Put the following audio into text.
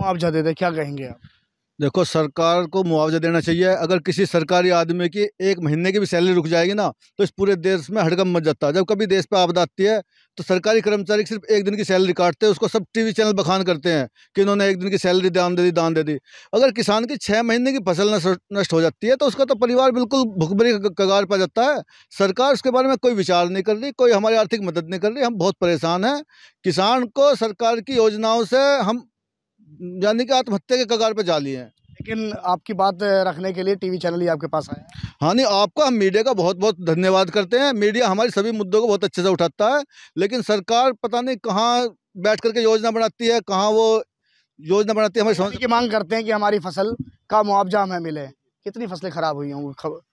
मुआवजा दे दे क्या कहेंगे आप देखो सरकार को मुआवजा देना चाहिए अगर किसी सरकारी आदमी की एक महीने की भी सैलरी रुक जाएगी ना तो इस पूरे देश में हड़कम मच जाता है जब कभी देश पे आपदा आती है तो सरकारी कर्मचारी सिर्फ एक दिन की सैलरी काटते हैं उसको सब टीवी चैनल बखान करते हैं कि इन्होंने एक दिन की सैलरी दान दे दी दान दे दी अगर किसान की छः महीने की फसल नष्ट हो जाती है तो उसका तो परिवार बिल्कुल भुखबरी कगार पर जाता है सरकार उसके बारे में कोई विचार नहीं कर रही कोई हमारी आर्थिक मदद नहीं कर रही हम बहुत परेशान हैं किसान को सरकार की योजनाओं से हम यानी कि आत्महत्या के कगार पर जा लिए हैं लेकिन आपकी बात रखने के लिए टीवी चैनल ही आपके पास आया हाँ नहीं आपका हम मीडिया का बहुत बहुत धन्यवाद करते हैं मीडिया हमारे सभी मुद्दों को बहुत अच्छे से उठाता है लेकिन सरकार पता नहीं कहाँ बैठ करके योजना बनाती है कहाँ वो योजना बनाती है हमारी समझ की मांग करते हैं कि हमारी फसल का मुआवजा हमें मिले कितनी फसलें खराब हुई होंगी